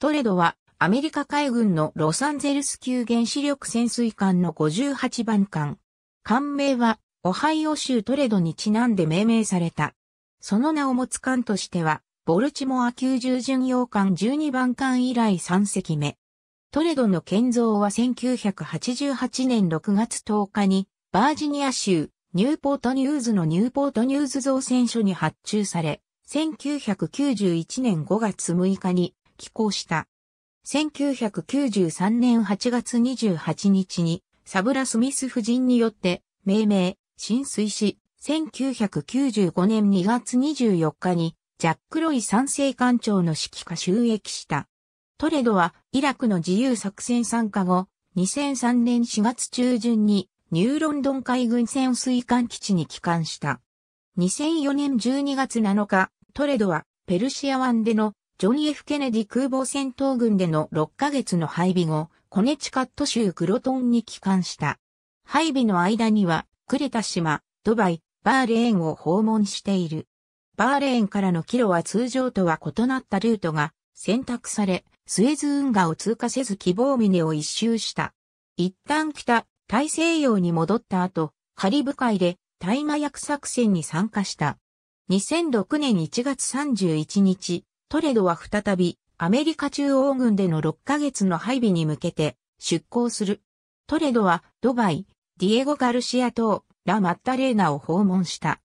トレドはアメリカ海軍のロサンゼルス級原子力潜水艦の58番艦。艦名はオハイオ州トレドにちなんで命名された。その名を持つ艦としては、ボルチモア級従巡洋艦12番艦以来3隻目。トレドの建造は1988年6月10日に、バージニア州、ニューポートニューズのニューポートニューズ造船所に発注され、1991年5月6日に寄港した。1993年8月28日にサブラ・スミス夫人によって命名、浸水し、1995年2月24日にジャック・ロイ参政官庁の指揮下収益した。トレドはイラクの自由作戦参加後、2003年4月中旬にニューロンドン海軍潜水艦基地に帰還した。2004年12月7日、トレドはペルシア湾でのジョン・ F・ ケネディ空母戦闘群での6ヶ月の配備後、コネチカット州クロトンに帰還した。配備の間には、クレタ島、ドバイ、バーレーンを訪問している。バーレーンからの帰路は通常とは異なったルートが選択され、スエズ運河を通過せず希望峰を一周した。一旦北、大西洋に戻った後、カリブ海で大麻薬作戦に参加した。2006年1月31日、トレドは再び、アメリカ中央軍での6ヶ月の配備に向けて、出港する。トレドは、ドバイ、ディエゴ・ガルシア島、ラ・マッタレーナを訪問した。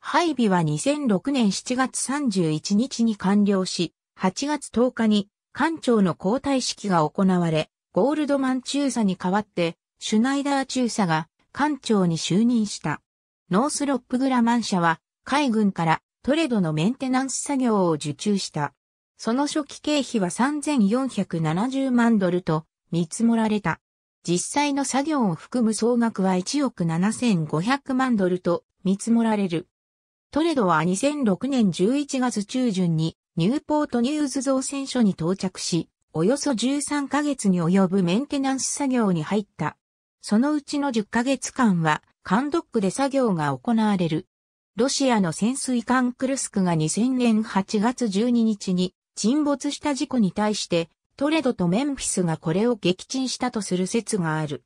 配備は2006年7月31日に完了し、8月10日に艦長の交代式が行われ、ゴールドマン中佐に代わって、シュナイダー中佐が艦長に就任した。ノースロップグラマン社は海軍からトレドのメンテナンス作業を受注した。その初期経費は3470万ドルと見積もられた。実際の作業を含む総額は1億7500万ドルと見積もられる。トレドは2006年11月中旬にニューポートニューズ造船所に到着し、およそ13ヶ月に及ぶメンテナンス作業に入った。そのうちの10ヶ月間は、カンドックで作業が行われる。ロシアの潜水艦クルスクが2000年8月12日に沈没した事故に対してトレドとメンフィスがこれを撃沈したとする説がある。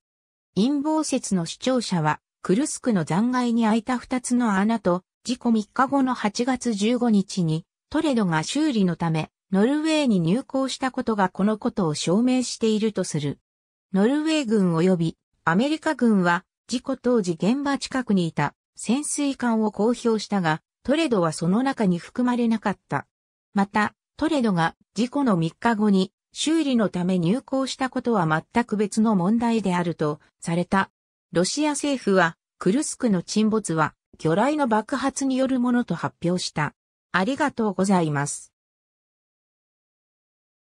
陰謀説の主張者はクルスクの残骸に開いた2つの穴と事故3日後の8月15日にトレドが修理のためノルウェーに入港したことがこのことを証明しているとする。ノルウェー軍及びアメリカ軍は事故当時現場近くにいた潜水艦を公表したが、トレドはその中に含まれなかった。また、トレドが事故の3日後に修理のため入港したことは全く別の問題であるとされた。ロシア政府はクルスクの沈没は魚雷の爆発によるものと発表した。ありがとうございます。